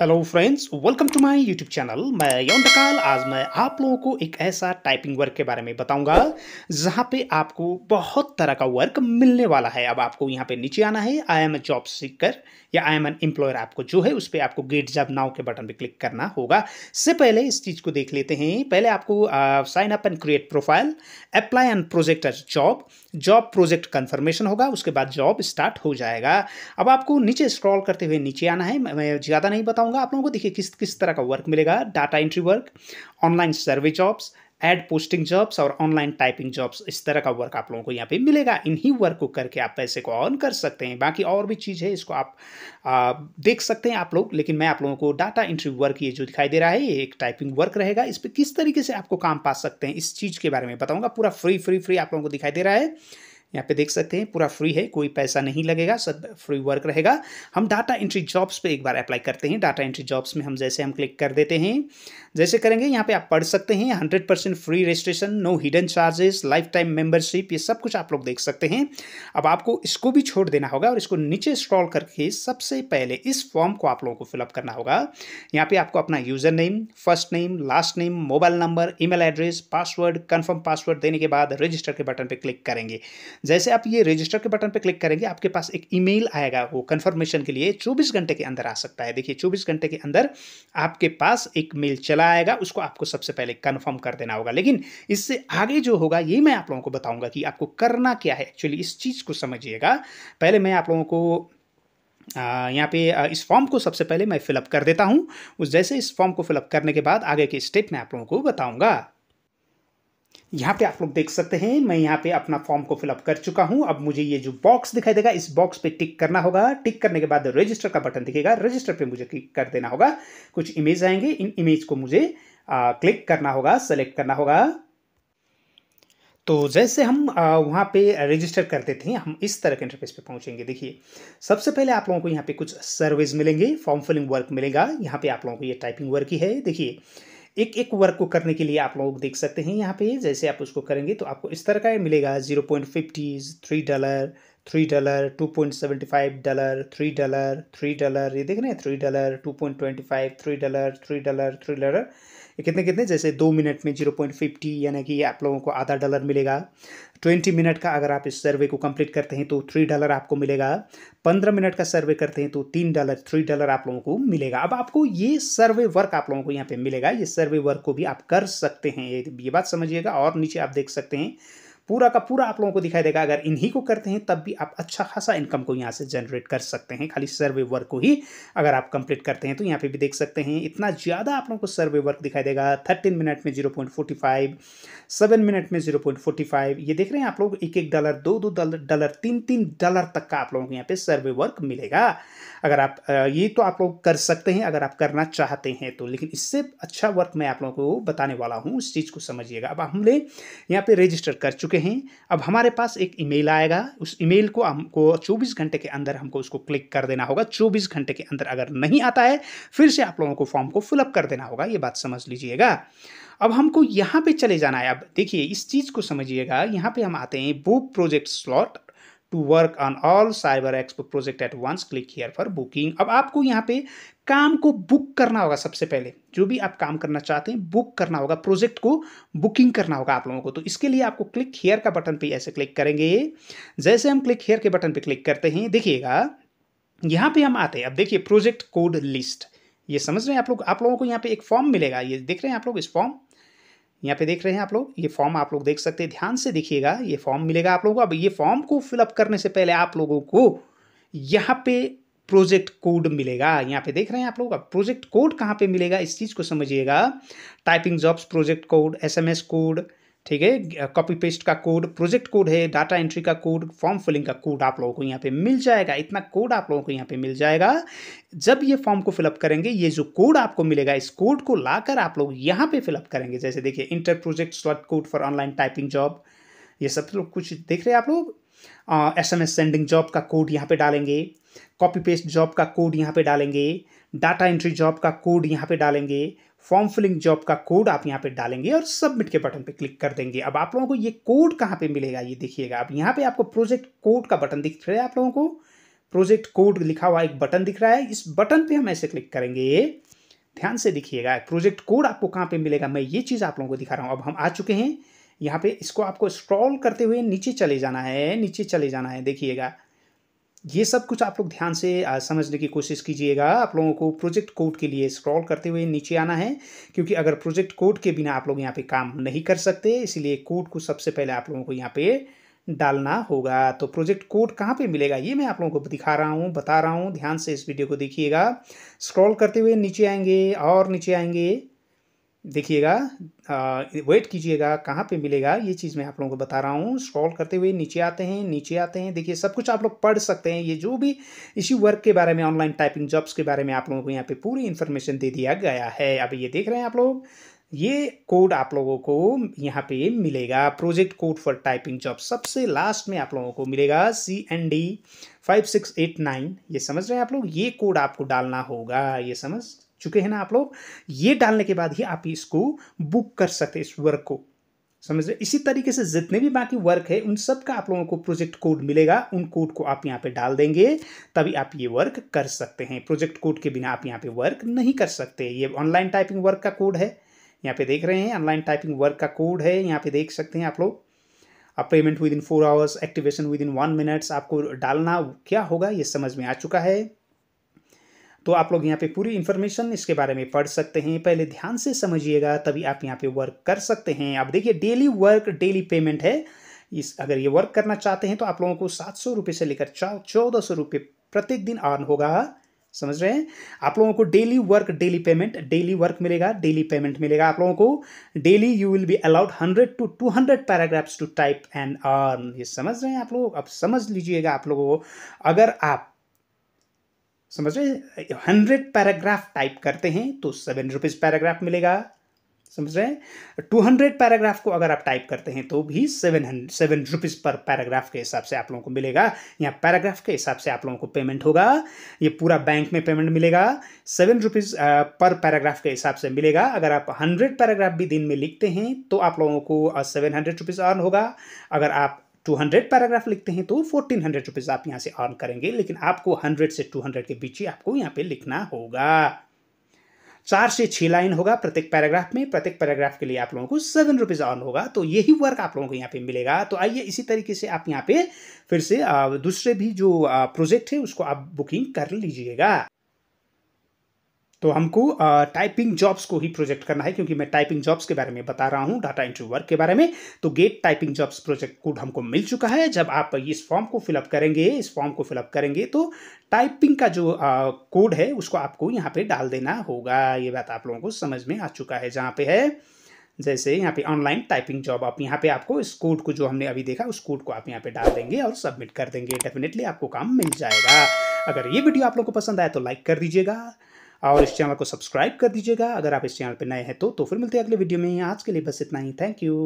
hello friends welcome to my YouTube channel मैं यौन डकाल आज मैं आप लोगों को एक ऐसा टाइपिंग वर्क के बारे में बताऊंगा जहां पे आपको बहुत तरह का वर्क मिलने वाला है अब आपको यहां पे नीचे आना है I am a job seeker या आई एम एन एम्प्लॉयर आपको जो है उस पर आपको गेट जब नाव के बटन पर क्लिक करना होगा इससे पहले इस चीज़ को देख लेते हैं पहले आपको sign up and create profile apply and project as job job project confirmation होगा उसके बाद जॉब स्टार्ट हो जाएगा अब आपको नीचे स्क्रॉल करते हुए नीचे आना है मैं ज़्यादा नहीं बताऊँगा आप लोगों को देखिए किस किस तरह का वर्क मिलेगा data entry work online survey jobs ad posting jobs और ऑनलाइन टाइपिंग जॉब्स इस तरह का वर्क आप लोगों को यहाँ पे मिलेगा इन्हीं वर्क को करके आप पैसे को अर्न कर सकते हैं बाकी और भी चीज़ है इसको आप आ, देख सकते हैं आप लोग लेकिन मैं आप लोगों को डाटा एंट्री वर्क ये जो दिखाई दे रहा है ये एक टाइपिंग वर्क रहेगा इस पर किस तरीके से आपको काम पा सकते हैं इस चीज़ के बारे में बताऊँगा पूरा फ्री फ्री फ्री आप लोगों को दिखाई दे रहा है यहाँ पे देख सकते हैं पूरा फ्री है कोई पैसा नहीं लगेगा सब फ्री वर्क रहेगा हम डाटा एंट्री जॉब्स पे एक बार अप्लाई करते हैं डाटा एंट्री जॉब्स में हम जैसे हम क्लिक कर देते हैं जैसे करेंगे यहाँ पे आप पढ़ सकते हैं hundred percent free registration no hidden charges lifetime membership ये सब कुछ आप लोग देख सकते हैं अब आपको इसको भी छोड़ देना होगा और इसको नीचे स्क्रॉल करके सबसे पहले इस फॉर्म को आप लोगों को फिलअप करना होगा यहाँ पर आपको अपना username first name last name mobile number e address password confirm password देने के बाद रजिस्टर के बटन पर क्लिक करेंगे जैसे आप ये रजिस्टर के बटन पर क्लिक करेंगे आपके पास एक ईमेल आएगा वो कन्फर्मेशन के लिए चौबीस घंटे के अंदर आ सकता है देखिए चौबीस घंटे के अंदर आपके पास एक मेल चला आएगा उसको आपको सबसे पहले कन्फर्म कर देना होगा लेकिन इससे आगे जो होगा ये मैं आप लोगों को बताऊंगा कि आपको करना क्या है एक्चुअली इस चीज़ को समझिएगा पहले मैं आप लोगों को यहाँ पे इस फॉर्म को सबसे पहले मैं फिलअप कर देता हूँ उस जैसे इस फॉर्म को फिलअप करने के बाद आगे के स्टेप मैं आप लोगों को बताऊँगा यहाँ पे आप लोग देख सकते हैं मैं यहाँ पे अपना फॉर्म को फिलअप कर चुका हूँ अब मुझे ये जो बॉक्स दिखाई देगा इस बॉक्स पे टिक करना होगा टिक करने के बाद रजिस्टर का बटन दिखेगा रजिस्टर पे मुझे क्लिक कर देना होगा कुछ इमेज आएंगे इन इमेज को मुझे आ, क्लिक करना होगा सेलेक्ट करना होगा तो जैसे हम वहाँ पे रजिस्टर कर देते हैं हम इस तरह के इंटरफेस पे पहुँचेंगे देखिए सबसे पहले आप लोगों को यहाँ पे कुछ सर्विस मिलेंगे फॉर्म फिलिंग वर्क मिलेगा यहाँ पे आप लोगों को ये टाइपिंग वर्क ही है देखिए एक एक वर्क को करने के लिए आप लोग देख सकते हैं यहाँ पे जैसे आप उसको करेंगे तो आपको इस तरह का मिलेगा zero point fifty three dollar three dollar two point seventy five dollar three dollar three dollar ये देख रहे हैं three dollar two point twenty five three dollar three dollar three dollar ये कितने कितने जैसे दो मिनट में जीरो पॉइंट फिफ्टी यानी कि आप लोगों को आधा डॉलर मिलेगा ट्वेंटी मिनट का अगर आप इस सर्वे को कंप्लीट करते हैं तो थ्री डॉलर आपको मिलेगा पंद्रह मिनट का सर्वे करते हैं तो तीन डॉलर थ्री डॉलर आप लोगों को मिलेगा अब आपको ये सर्वे वर्क आप लोगों को यहाँ पे मिलेगा ये सर्वे वर्क को भी आप कर सकते हैं ये बात समझिएगा और नीचे आप देख सकते हैं पूरा का पूरा आप लोगों को दिखाई देगा अगर इन्हीं को करते हैं तब भी आप अच्छा खासा इनकम को यहाँ से जनरेट कर सकते हैं खाली सर्वे वर्क को ही अगर आप कंप्लीट करते हैं तो यहाँ पे भी देख सकते हैं इतना ज़्यादा आप लोगों को सर्वे वर्क दिखाई देगा थर्टीन मिनट में zero point forty five seven minute में जीरो पॉइंट फोर्टी फाइव ये देख रहे हैं आप लोग एक एक डॉलर दो दो डॉलर तीन तीन डॉलर तक का आप लोगों को यहाँ पे सर्वे वर्क मिलेगा अगर आप ये तो आप लोग कर सकते हैं अगर आप करना चाहते हैं तो लेकिन इससे अच्छा वर्क मैं आप लोगों को बताने वाला हूँ उस चीज़ को समझिएगा अब हमने यहाँ पे रजिस्टर कर चुके चुके हैं अब हमारे पास एक ईमेल आएगा उस ईमेल को हमको 24 घंटे के अंदर हमको उसको क्लिक कर देना होगा 24 घंटे के अंदर अगर नहीं आता है फिर से आप लोगों को फॉर्म को फिलअप कर देना होगा ये बात समझ लीजिएगा अब हमको यहाँ पे चले जाना है अब देखिए इस चीज़ को समझिएगा यहाँ पे हम आते हैं book project slot to work on all cyber expo project at once click here for booking अब आपको यहाँ पे काम को बुक करना होगा सबसे पहले जो भी आप काम करना चाहते हैं बुक करना होगा प्रोजेक्ट को बुकिंग करना होगा आप लोगों को तो इसके लिए आपको क्लिक हियर का बटन पे ऐसे क्लिक करेंगे जैसे हम क्लिक हेयर के बटन पे क्लिक करते हैं देखिएगा यहाँ पे हम आते हैं अब देखिए प्रोजेक्ट कोड लिस्ट ये समझ रहे हैं आप लोग आप लोगों को यहाँ पे एक फॉर्म मिलेगा ये देख रहे हैं आप लोग इस फॉर्म यहाँ पे देख रहे हैं आप लोग ये फॉर्म आप लोग देख सकते हैं ध्यान से देखिएगा ये फॉर्म मिलेगा आप लोगों को अब ये फॉर्म को फिलअप करने से पहले आप लोगों को यहाँ पे प्रोजेक्ट कोड मिलेगा यहाँ पे देख रहे हैं आप लोग अब प्रोजेक्ट कोड कहाँ पे मिलेगा इस चीज़ को समझिएगा typing jobs project code SMS code ठीक है कॉपी पेस्ट का कोड प्रोजेक्ट कोड है डाटा एंट्री का कोड फॉर्म फिलिंग का कोड आप लोगों को यहाँ पे मिल जाएगा इतना कोड आप लोगों को यहाँ पे मिल जाएगा जब ये फॉर्म को फिलअप करेंगे ये जो कोड आपको मिलेगा इस कोड को लाकर आप लोग यहाँ पे फिलअप करेंगे जैसे देखिए enter project slot code for online typing job ये सब लोग तो कुछ देख रहे हैं आप लोग S M S sending job का कोड यहाँ पे डालेंगे कॉपी पेस्ट जॉब का कोड यहाँ पे डालेंगे डाटा एंट्री जॉब का कोड यहाँ पे डालेंगे फॉर्म फिलिंग जॉब का कोड आप यहाँ पे डालेंगे और सबमिट के बटन पे क्लिक कर देंगे अब आप लोगों को ये कोड कहाँ पे मिलेगा ये देखिएगा अब यहाँ पे आपको प्रोजेक्ट कोड का बटन दिख रहा है आप लोगों को प्रोजेक्ट कोड लिखा हुआ एक बटन दिख रहा है इस बटन पे हम ऐसे क्लिक करेंगे ध्यान से दिखिएगा प्रोजेक्ट कोड आपको कहाँ पर मिलेगा मैं ये चीज़ आप लोगों को दिखा रहा हूँ अब हम आ चुके हैं यहाँ पे इसको आपको स्क्रॉल करते हुए नीचे चले जाना है नीचे चले जाना है देखिएगा ये सब कुछ आप लोग ध्यान से समझने की कोशिश कीजिएगा आप लोगों को प्रोजेक्ट कोड के लिए स्क्रॉल करते हुए नीचे आना है क्योंकि अगर प्रोजेक्ट कोड के बिना आप लोग यहाँ पे काम नहीं कर सकते इसीलिए कोड को सबसे पहले आप लोगों को यहाँ पे डालना होगा तो प्रोजेक्ट कोड कहाँ पे मिलेगा ये मैं आप लोगों को दिखा रहा हूँ बता रहा हूँ ध्यान से इस वीडियो को देखिएगा स्क्रॉल करते हुए नीचे आएंगे और नीचे आएंगे देखिएगा वेट कीजिएगा कहाँ पे मिलेगा ये चीज़ मैं आप लोगों को बता रहा हूँ स्क्रॉल करते हुए नीचे आते हैं नीचे आते हैं देखिए सब कुछ आप लोग पढ़ सकते हैं ये जो भी इसी वर्क के बारे में ऑनलाइन टाइपिंग जॉब्स के बारे में आप लोगों को यहाँ पे पूरी इन्फॉर्मेशन दे दिया गया है अब ये देख रहे हैं आप लोग ये कोड आप लोगों को यहाँ पे मिलेगा project code for typing job सबसे लास्ट में आप लोगों को मिलेगा C N D five six eight nine ये समझ रहे हैं आप लोग ये कोड आपको डालना होगा ये समझ चुके हैं ना आप लोग ये डालने के बाद ही आप इसको बुक कर सकते इस वर्क को समझ रहे इसी तरीके से जितने भी बाकी वर्क है उन सब का आप लोगों को प्रोजेक्ट कोड मिलेगा उन कोड को आप यहाँ पे डाल देंगे तभी आप ये वर्क कर सकते हैं प्रोजेक्ट कोड के बिना आप यहाँ पे वर्क नहीं कर सकते ये ऑनलाइन टाइपिंग वर्क का कोड है यहाँ पे देख रहे हैं ऑनलाइन टाइपिंग वर्क का कोड है यहाँ पे देख सकते हैं आप लोग अब payment within four hours activation within one minutes आपको डालना क्या होगा ये समझ में आ चुका है तो आप लोग यहाँ पे पूरी इन्फॉर्मेशन इसके बारे में पढ़ सकते हैं पहले ध्यान से समझिएगा तभी आप यहाँ पे वर्क कर सकते हैं अब देखिए डेली वर्क डेली पेमेंट है इस अगर ये वर्क करना चाहते हैं तो आप लोगों को सात सौ रुपये से लेकर चौदह सौ रुपये प्रत्येक दिन अर्न होगा समझ रहे हैं आप लोगों को daily work daily payment daily work मिलेगा डेली पेमेंट मिलेगा आप लोगों को daily you will be allowed hundred to two hundred paragraphs to type and earn ये समझ रहे हैं आप लोग अब समझ लीजिएगा आप लोगों को अगर आप समझ रहे हंड्रेड पैराग्राफ टाइप करते हैं तो सेवन रुपीज़ पैराग्राफ मिलेगा समझ रहे हैं टू हंड्रेड पैराग्राफ को अगर आप टाइप करते हैं तो भी सेवन हंड्रेड सेवन रुपीज़ पर पैराग्राफ के हिसाब से आप लोगों को मिलेगा यहाँ पैराग्राफ के हिसाब से आप लोगों को पेमेंट होगा ये पूरा बैंक में पेमेंट मिलेगा सेवन रुपीज़ पर पैराग्राफ के हिसाब से मिलेगा अगर आप हंड्रेड पैराग्राफ भी दिन में लिखते हैं तो आप लोगों को सेवन हंड्रेड रुपीज़ अर्न होगा अगर आप टू हंड्रेड पैराग्राफ लिखते हैं तो फोर्टीन हंड्रेड रुपीज़ आप यहाँ से अर्न करेंगे लेकिन आपको हंड्रेड से टू हंड्रेड के बीच ही आपको यहाँ पे लिखना होगा चार से छः लाइन होगा प्रत्येक पैराग्राफ में प्रत्येक पैराग्राफ के लिए आप लोगों को सेवन रुपीज़ ऑन होगा तो यही वर्क आप लोगों को यहाँ पे मिलेगा तो आइए इसी तरीके से आप यहाँ पे फिर से दूसरे भी जो प्रोजेक्ट है उसको आप बुकिंग कर लीजिएगा तो हमको टाइपिंग जॉब्स को ही प्रोजेक्ट करना है क्योंकि मैं टाइपिंग जॉब्स के बारे में बता रहा हूँ डाटा इंट्री वर्क के बारे में तो get typing jobs project code हमको मिल चुका है जब आप इस फॉर्म को फिलअप करेंगे इस फॉर्म को फिलअप करेंगे तो टाइपिंग का जो कोड है उसको आपको यहाँ पे डाल देना होगा ये बात आप लोगों को समझ में आ चुका है जहाँ पे है जैसे यहाँ पे ऑनलाइन टाइपिंग जॉब आप यहाँ पे आपको इस कोड को जो हमने अभी देखा उस कोड को आप यहाँ पे डाल देंगे और सबमिट कर देंगे डेफिनेटली आपको काम मिल जाएगा अगर ये वीडियो आप लोग को पसंद आया तो लाइक कर दीजिएगा और इस चैनल को सब्सक्राइब कर दीजिएगा अगर आप इस चैनल पर नए हैं तो, तो फिर मिलते हैं अगले वीडियो में आज के लिए बस इतना ही थैंक यू